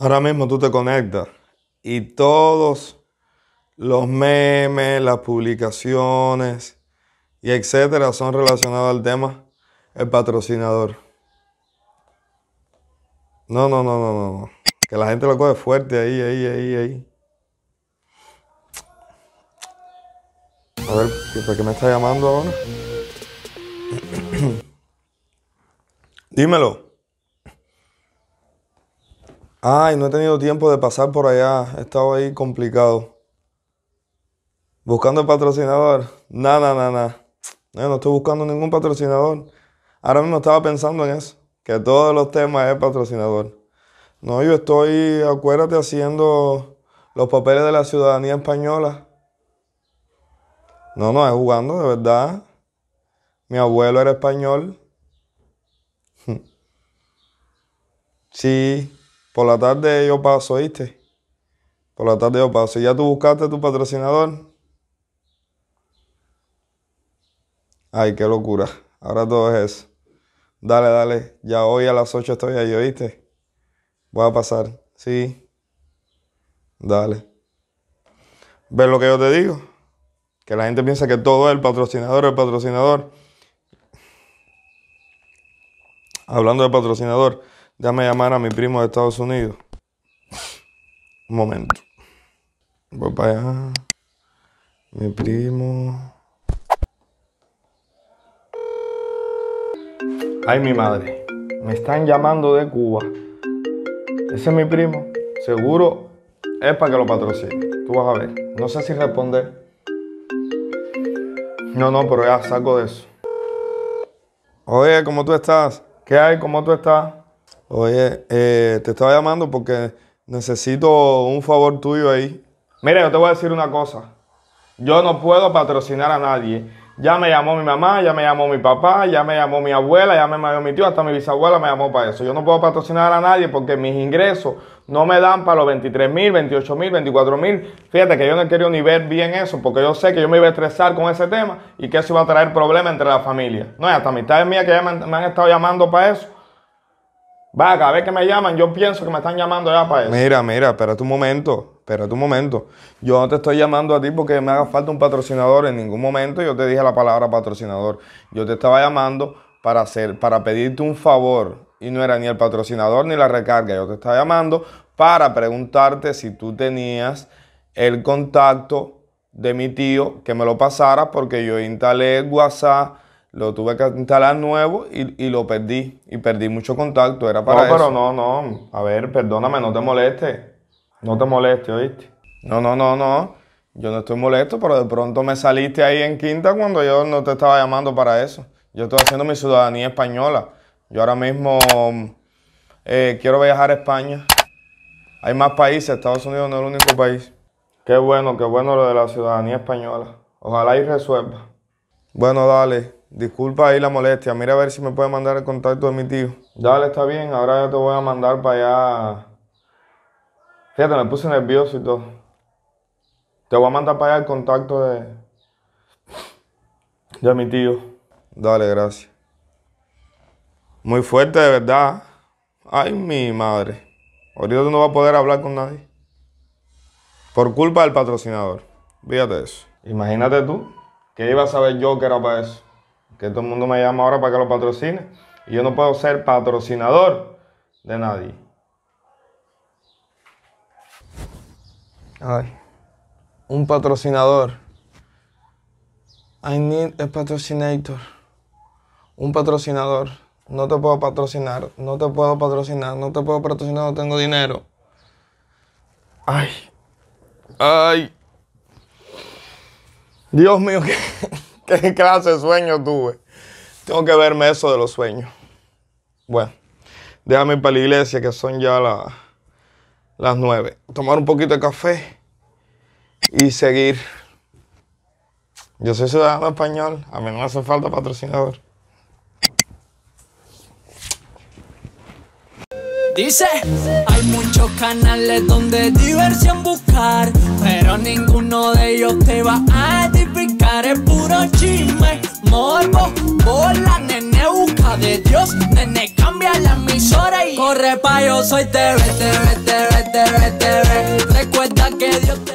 Ahora mismo tú te conectas y todos los memes, las publicaciones y etcétera son relacionados al tema el patrocinador. No, no, no, no, no. Que la gente lo coge fuerte ahí, ahí, ahí, ahí. A ver, ¿por qué me está llamando ahora? Dímelo. Ay, no he tenido tiempo de pasar por allá. He estado ahí complicado. Buscando patrocinador. Nada, na, na, eh, no estoy buscando ningún patrocinador. Ahora mismo estaba pensando en eso. Que todos los temas es patrocinador. No, yo estoy, acuérdate, haciendo los papeles de la ciudadanía española. No, no, es jugando, de verdad. Mi abuelo era español. sí, por la tarde yo paso, ¿oíste? Por la tarde yo paso. ¿Ya tú buscaste tu patrocinador? Ay, qué locura. Ahora todo es eso. Dale, dale. Ya hoy a las 8 estoy ahí, ¿oíste? Voy a pasar. Sí. Dale. ¿Ves lo que yo te digo? Que la gente piensa que todo es el patrocinador, el patrocinador. Hablando de patrocinador me llamar a mi primo de Estados Unidos. Un momento. Voy para allá. Mi primo. Ay, mi madre. Me están llamando de Cuba. Ese es mi primo. Seguro es para que lo patrocine. Tú vas a ver. No sé si responder. No, no, pero ya saco de eso. Oye, ¿cómo tú estás? ¿Qué hay? ¿Cómo tú estás? Oye, eh, te estaba llamando porque necesito un favor tuyo ahí. Mira, yo te voy a decir una cosa. Yo no puedo patrocinar a nadie. Ya me llamó mi mamá, ya me llamó mi papá, ya me llamó mi abuela, ya me llamó mi tío, hasta mi bisabuela me llamó para eso. Yo no puedo patrocinar a nadie porque mis ingresos no me dan para los 23 mil, 28 mil, 24 mil. Fíjate que yo no quiero ni ver bien eso porque yo sé que yo me iba a estresar con ese tema y que eso iba a traer problemas entre la familia. No, es hasta amistades mía que ya me han estado llamando para eso Va, cada vez que me llaman, yo pienso que me están llamando ya para eso. Mira, mira, espera un momento, espera un momento. Yo no te estoy llamando a ti porque me haga falta un patrocinador. En ningún momento yo te dije la palabra patrocinador. Yo te estaba llamando para, hacer, para pedirte un favor. Y no era ni el patrocinador ni la recarga. Yo te estaba llamando para preguntarte si tú tenías el contacto de mi tío que me lo pasara porque yo instalé WhatsApp lo tuve que instalar nuevo y, lo perdí. Y perdí mucho contacto, era para no, pero no, no. A ver, perdóname, no te moleste. No te moleste, ¿oíste? No, no, no, no. Yo no estoy molesto, pero de pronto me saliste ahí en quinta cuando yo no te estaba llamando para eso. Yo estoy haciendo mi ciudadanía española. Yo ahora mismo eh, quiero viajar a España. Hay más países, Estados Unidos no es el único país. Qué bueno, qué bueno lo de la ciudadanía española. Ojalá y resuelva. Bueno, dale. Disculpa ahí la molestia. Mira a ver si me puede mandar el contacto de mi tío. Dale, está bien. Ahora yo te voy a mandar para allá. Fíjate, me puse nervioso y todo. Te voy a mandar para allá el contacto de. de mi tío. Dale, gracias. Muy fuerte, de verdad. Ay, mi madre. Ahorita tú no vas a poder hablar con nadie. Por culpa del patrocinador. Fíjate eso. Imagínate tú, que iba a saber yo que era para eso que todo el mundo me llama ahora para que lo patrocine. Y yo no puedo ser patrocinador de nadie. Ay, un patrocinador. I need a patrocinator. Un patrocinador. No te puedo patrocinar, no te puedo patrocinar, no te puedo patrocinar, no tengo dinero. Ay, ay. Dios mío, que... ¿Qué clase de sueño tuve? Tengo que verme eso de los sueños. Bueno, déjame ir para la iglesia que son ya las nueve. Tomar un poquito de café y seguir. Yo soy ciudadano español, a mí no me hace falta patrocinador. Dice, hay muchos canales donde diversión buscar, pero ninguno de ellos te va a edificar es puro chisme, morbo, bola, nene, busca de Dios, nene, cambia la emisora y corre pa' yo soy TV, TV, TV, TV, TV, recuerda que Dios